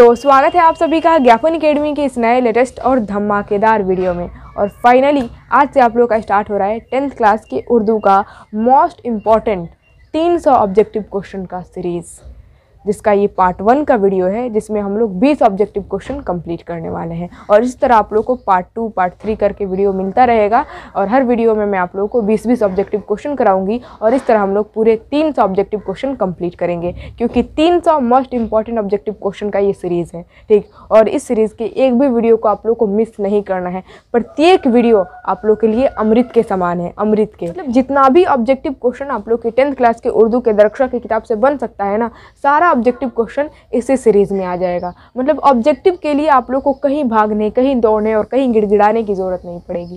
तो स्वागत है आप सभी का ज्ञापन अकेडमी के इस नए लेटेस्ट और धमाकेदार वीडियो में और फाइनली आज से आप लोग का स्टार्ट हो रहा है टेंथ क्लास के उर्दू का मोस्ट इम्पॉर्टेंट 300 ऑब्जेक्टिव क्वेश्चन का सीरीज़ जिसका ये पार्ट वन का वीडियो है जिसमें हम लोग बीस ऑब्जेक्टिव क्वेश्चन कंप्लीट करने वाले हैं और इस तरह आप लोग को पार्ट टू पार्ट थ्री करके वीडियो मिलता रहेगा और हर वीडियो में मैं आप लोगों को बीस बीस ऑब्जेक्टिव क्वेश्चन कराऊंगी और इस तरह हम लोग पूरे तीन सौ ऑब्जेक्टिव क्वेश्चन कम्प्लीट करेंगे क्योंकि तीन सौ मोस्ट इंपॉर्टेंट ऑब्जेक्टिव क्वेश्चन का ये सीरीज़ है ठीक और इस सीरीज़ के एक भी वीडियो को आप लोग को मिस नहीं करना है प्रत्येक वीडियो आप लोग के लिए अमृत के समान है अमृत के मतलब जितना भी ऑब्जेक्टिव क्वेश्चन आप लोग के टेंथ क्लास के उर्दू के दरक्षा की किताब से बन सकता है ना सारा सारा ऑब्जेक्टिव क्वेश्चन इसी सीरीज़ में आ जाएगा मतलब ऑब्जेक्टिव के लिए आप लोग को कहीं भागने कहीं दौड़ने और कहीं गिड़गिड़ाने की ज़रूरत नहीं पड़ेगी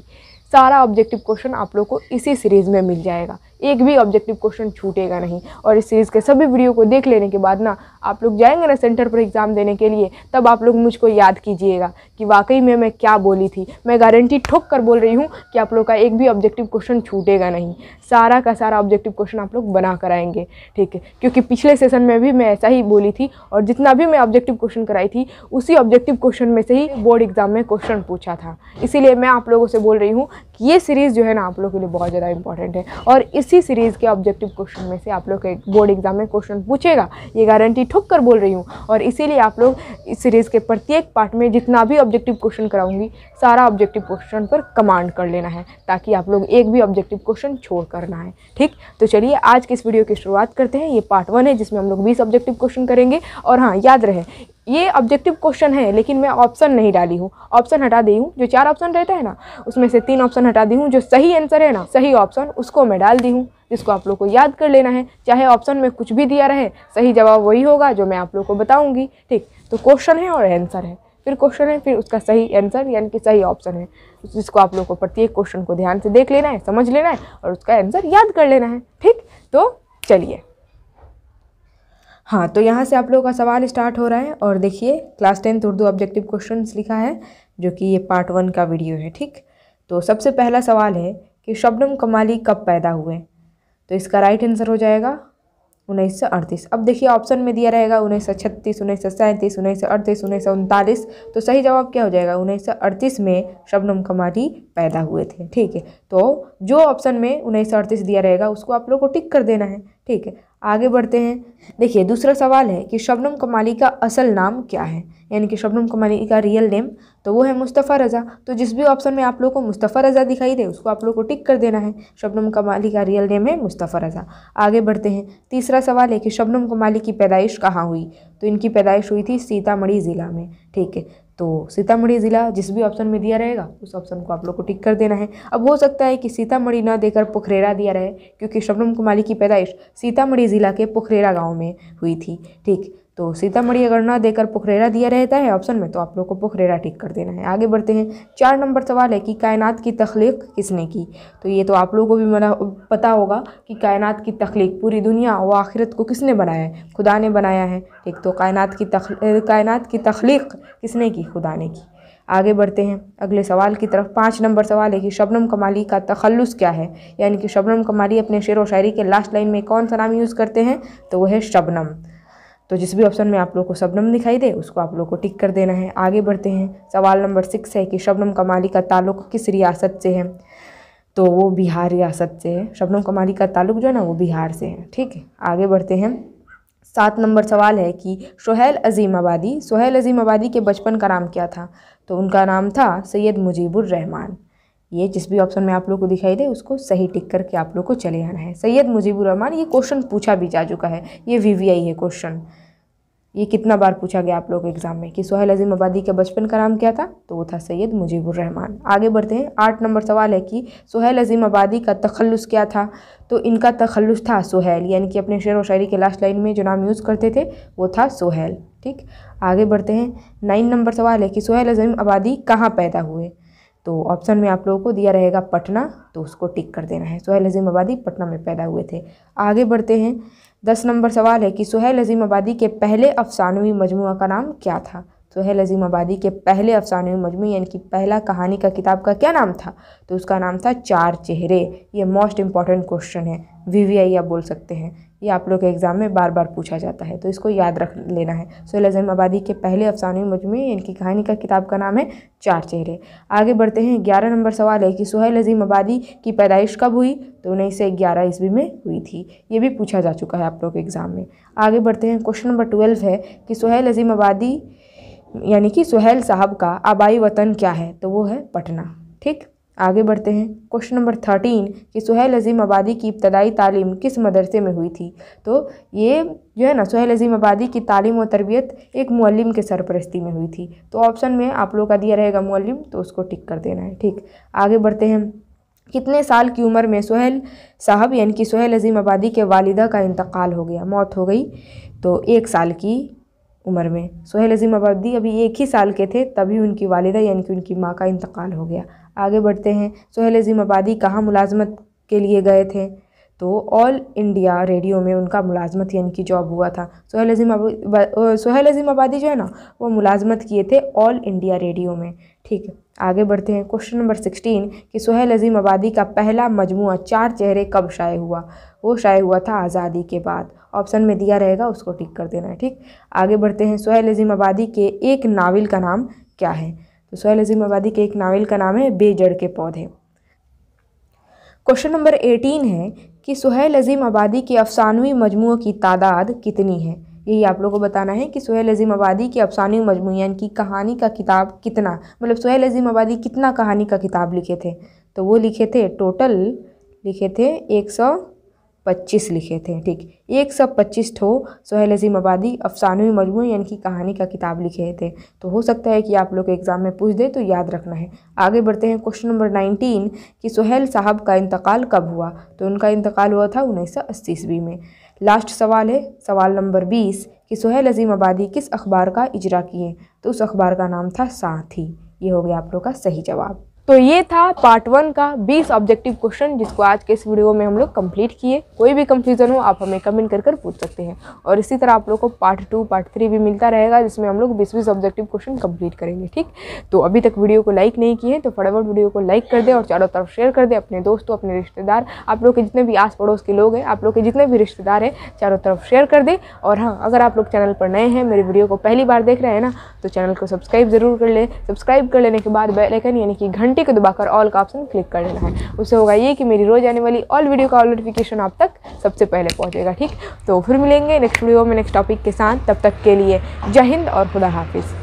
सारा ऑब्जेक्टिव क्वेश्चन आप लोग को इसी सीरीज़ में मिल जाएगा एक भी ऑब्जेक्टिव क्वेश्चन छूटेगा नहीं और इस सीरीज़ के सभी वीडियो को देख लेने के बाद ना आप लोग जाएंगे ना सेंटर पर एग्ज़ाम देने के लिए तब आप लोग मुझको याद कीजिएगा कि वाकई में मैं क्या बोली थी मैं गारंटी ठोक कर बोल रही हूँ कि आप लोग का एक भी ऑब्जेक्टिव क्वेश्चन छूटेगा नहीं सारा का सारा ऑब्जेक्टिव क्वेश्चन आप लोग बना कराएंगे ठीक है क्योंकि पिछले सेशन में भी मैं ऐसा ही बोली थी और जितना भी मैं ऑब्जेक्टिव क्वेश्चन कराई थी उसी ऑब्जेक्टिव क्वेश्चन में से ही बोर्ड एग्ज़ाम में क्वेश्चन पूछा था इसीलिए मैं आप लोगों से बोल रही हूँ कि ये सीरीज़ जो है ना आप लोगों के लिए बहुत ज़्यादा इंपॉर्टेंट है और इस इसी सीरीज़ के ऑब्जेक्टिव क्वेश्चन में से आप लोग एक बोर्ड एग्जाम में क्वेश्चन पूछेगा ये गारंटी ठुक कर बोल रही हूँ और इसीलिए आप लोग इस सीरीज़ के प्रत्येक पार्ट में जितना भी ऑब्जेक्टिव क्वेश्चन कराऊंगी सारा ऑब्जेक्टिव क्वेश्चन पर कमांड कर लेना है ताकि आप लोग एक भी ऑब्जेक्टिव क्वेश्चन छोड़ करना है ठीक तो चलिए आज की इस वीडियो की शुरुआत करते हैं ये पार्ट वन है जिसमें हम लोग बीस ऑब्जेक्टिव क्वेश्चन करेंगे और हाँ याद रहे ये ऑब्जेक्टिव क्वेश्चन है लेकिन मैं ऑप्शन नहीं डाली हूँ ऑप्शन हटा दी हूँ जो चार ऑप्शन रहते हैं ना उसमें से तीन ऑप्शन हटा दी हूँ जो सही आंसर है ना सही ऑप्शन उसको मैं डाल दी हूँ जिसको आप लोग को याद कर लेना है चाहे ऑप्शन में कुछ भी दिया रहे सही जवाब वही होगा जो मैं आप लोग को बताऊँगी ठीक तो क्वेश्चन है और आंसर है फिर क्वेश्चन है फिर उसका सही आंसर यानी कि सही ऑप्शन है तो जिसको आप लोग को प्रत्येक क्वेश्चन को ध्यान से देख लेना है समझ लेना है और उसका आंसर याद कर लेना है ठीक तो चलिए हाँ तो यहाँ से आप लोगों का सवाल स्टार्ट हो रहा है और देखिए class tenth Urdu objective question लिखा है जो कि ये पार्ट वन का वीडियो है ठीक तो सबसे पहला सवाल है कि शबनम कमाली कब पैदा हुए तो इसका राइट आंसर हो जाएगा उन्नीस सौ अड़तीस अब देखिए ऑप्शन में दिया रहेगा उन्नीस सौ छत्तीस उन्नीस सौ सैंतीस उन्नीस सौ अड़तीस उन्नीस सौ उनतालीस तो सही जवाब क्या हो जाएगा उन्नीस सौ अड़तीस में शबनम कमाली पैदा हुए थे ठीक है तो जो ऑप्शन में उन्नीस सौ अड़तीस दिया रहेगा उसको आप लोग को टिक कर देना है ठीक है आगे बढ़ते हैं देखिए दूसरा सवाल है कि शबनम कमाली का असल नाम क्या है यानी कि शबनम कमाली का रियल नेम तो वो है मुस्तफ़ा रज़ा तो जिस भी ऑप्शन में आप लोग को मुस्तफ़ा रज़ा दिखाई दे उसको आप लोग को टिक कर देना है शबनम कमाली का रियल नेम है मुस्तफ़ा रज़ा आगे बढ़ते हैं तीसरा सवाल है कि शबनम कमाली की पैदाइश कहाँ हुई तो इनकी पैदाइश हुई थी सीतामढ़ी ज़िला में ठीक है तो सीतामढ़ी ज़िला जिस भी ऑप्शन में दिया रहेगा उस ऑप्शन को आप लोग को टिक कर देना है अब हो सकता है कि सीतामढ़ी ना देकर पोखरेरा दिया रहे क्योंकि शबनम कुमारी की पैदाइश सीतामढ़ी ज़िला के पोखरेरा गाँव में हुई थी ठीक तो सीतामढ़ी अगर ना देकर पुखरेरा दिया रहता है ऑप्शन में तो आप लोग को पुखरेरा ठीक कर देना है आगे बढ़ते हैं चार नंबर सवाल है कि कायनात की तख्लीक किसने की तो ये तो आप लोगों को भी मना पता होगा कि कायनात की तख्लीक पूरी दुनिया व आखिरत को किसने बनाया है खुदा ने बनाया है एक तो कायनात की तख कायनात की तख्लीक किसने की खुदा ने की आगे बढ़ते हैं अगले सवाल की तरफ पाँच नंबर सवाल है कि शबनम कमाली का तखलस क्या है यानी कि शबनम कमाली अपने शेर व शायरी के लास्ट लाइन में कौन सा नाम यूज़ करते हैं तो वह है शबनम तो जिस भी ऑप्शन में आप लोग को शबनम दिखाई दे उसको आप लोग को टिक कर देना है आगे बढ़ते हैं सवाल नंबर सिक्स है कि शबनम कमाली का ताल्लुक किस रियासत से है तो वो बिहार रियासत से है शबनम कमाली का ताल्लुक जो है ना वो बिहार से है ठीक है आगे बढ़ते हैं सात नंबर सवाल है कि सोहेल अजीम आबादी सोहेल अजीम आबादी के बचपन का नाम क्या था तो उनका नाम था सैयद मुजीबुर रहमान ये जिस भी ऑप्शन में आप लोग को दिखाई दे उसको सही टिक करके आप लोग को चले आना है सैयद मुजीबुर रहमान ये क्वेश्चन पूछा भी जा चुका है ये वी है क्वेश्चन ये कितना बार पूछा गया आप लोग एग्जाम में कि सोहेल अजीम आबादी का बचपन का नाम क्या था तो वो था सैयद मुजीबुर रहमान आगे बढ़ते हैं आठ नंबर सवाल है कि सोहेल अजीम आबादी का तखलस क्या था तो इनका तखलस था सोहेल यानी कि अपने शेर व शायरी के लास्ट लाइन में जो नाम यूज़ करते थे वो था सोहेल ठीक आगे बढ़ते हैं नाइन नंबर सवाल है कि सोहेल अजीम आबादी कहाँ पैदा हुए तो ऑप्शन में आप लोगों को दिया रहेगा पटना तो उसको टिक कर देना है सोहेल अजीम आबादी पटना में पैदा हुए थे आगे बढ़ते हैं दस नंबर सवाल है कि सुहेल आबादी के पहले अफसानवी मजमू का नाम क्या था सुहेल अजीम आबादी के पहले अफसानवी मजमू यानी कि पहला कहानी का किताब का क्या नाम था तो उसका नाम था चार चेहरे ये मोस्ट इम्पॉर्टेंट क्वेश्चन है वी आप बोल सकते हैं ये आप लोग के एग्ज़ाम में बार बार पूछा जाता है तो इसको याद रख लेना है सोहेल अजम आबादी के पहले अफसाने मजमू इनकी कहानी का किताब का नाम है चार चेहरे आगे बढ़ते हैं ग्यारह नंबर सवाल है कि सोहेल अजीम आबादी की पैदाइश कब हुई तो उन्नीस सौ ग्यारह ईस्वी में हुई थी ये भी पूछा जा चुका है आप लोग के एग्ज़ाम में आगे बढ़ते हैं क्वेश्चन नंबर ट्वेल्व है कि सोहेल अजीम आबादी यानी कि सुहेल साहब का आबाई वतन क्या है तो वो है पटना ठीक आगे बढ़ते हैं क्वेश्चन नंबर थर्टीन कि सुहेल अजीम आबादी की इब्तदाई तालीम किस मदरसे में हुई थी तो ये जो है ना सुहेल अजीम आबादी की तालीम और तरबियत एक मुअल्लिम के सरपरस्ती में हुई थी तो ऑप्शन में आप लोगों का दिया रहेगा मुअल्लिम तो उसको टिक कर देना है ठीक आगे बढ़ते हैं कितने साल की उम्र में सुहेल साहब यानी कि सुहेल अजीम आबादी के वालिदा का इंतकाल हो गया मौत हो गई तो एक साल की उम्र में सोहेल अजीम आबादी अभी एक ही साल के थे तभी उनकी वालिदा यानी कि उनकी माँ का इंतकाल हो गया आगे बढ़ते हैं सोहेल अजीम आबादी कहाँ मुलाजमत के लिए गए थे तो ऑल इंडिया रेडियो में उनका मुलाजमत यानी कि जॉब हुआ था सोहेल अजीम सोहेल अजीम आबादी जो है ना वो मुलाजमत किए थे ऑल इंडिया रेडियो में ठीक है आगे बढ़ते हैं क्वेश्चन नंबर सिक्सटीन कि सोहेल अजीम आबादी का पहला मजमू चार चेहरे कब शाये हुआ वो शाये हुआ था आज़ादी के बाद ऑप्शन में दिया रहेगा उसको टिक कर देना है ठीक आगे बढ़ते हैं सोहेल अजीम आबादी के एक नावल का नाम क्या है तो सोहेल अजीम आबादी के एक नावल का नाम है बेजड़ के पौधे क्वेश्चन नंबर एटीन है कि सुहेल अजीम आबादी के अफसानवी मजमू की तादाद कितनी है यही आप लोगों को बताना है कि सुहेल अजीम आबादी के अफसानवी मजमू यानी कि कहानी का किताब कितना मतलब सुहेल अजीम आबादी कितना कहानी का किताब लिखे थे तो वो लिखे थे टोटल लिखे थे एक सौ पच्चीस लिखे थे ठीक एक सौ पच्चीस ठो सोहेल अजीम आबादी अफसानवी मजमू यानी कि कहानी का किताब लिखे थे तो हो सकता है कि आप लोग एग्ज़ाम में पूछ दे तो याद रखना है आगे बढ़ते हैं क्वेश्चन नंबर नाइनटीन कि सोहेल साहब का इंतकाल कब हुआ तो उनका इंतकाल हुआ था उन्नीस सौ अस्सी ईस्वी में लास्ट सवाल है सवाल नंबर बीस कि सोहेल अजीम आबादी किस अखबार का इजरा किए तो उस अखबार का नाम था साथी ये हो गया आप लोग का सही जवाब तो ये था पार्ट वन का 20 ऑब्जेक्टिव क्वेश्चन जिसको आज के इस वीडियो में हम लोग कंप्लीट किए कोई भी कंफ्यूजन हो आप हमें कमेंट कर कर पूछ सकते हैं और इसी तरह आप लोग को पार्ट टू पार्ट थ्री भी मिलता रहेगा जिसमें हम लोग बीस बीस ऑब्जेक्टिव क्वेश्चन कंप्लीट करेंगे ठीक तो अभी तक वीडियो को लाइक नहीं किए तो फटाफट वीडियो को लाइक कर दे और चारों तरफ शेयर कर दे अपने दोस्तों अपने रिश्तेदार आप लोग के जितने भी आस पड़ोस के लोग हैं आप लोग के जितने भी रिश्तेदार हैं चारों तरफ शेयर कर दे और हाँ अगर आप लोग चैनल पर नए हैं मेरी वीडियो को पहली बार देख रहे हैं ना तो चैनल को सब्सक्राइब जरूर कर लें सब्सक्राइब कर लेने के बाद बेलाइकन यानी कि घंटे घंटे को दबाकर ऑल का ऑप्शन क्लिक कर लेना है उससे होगा ये कि मेरी रोज़ आने वाली ऑल वीडियो का नोटिफिकेशन आप तक सबसे पहले पहुँचेगा ठीक तो फिर मिलेंगे नेक्स्ट वीडियो में नेक्स्ट टॉपिक के साथ तब तक के लिए जय हिंद और खुदा हाफिज़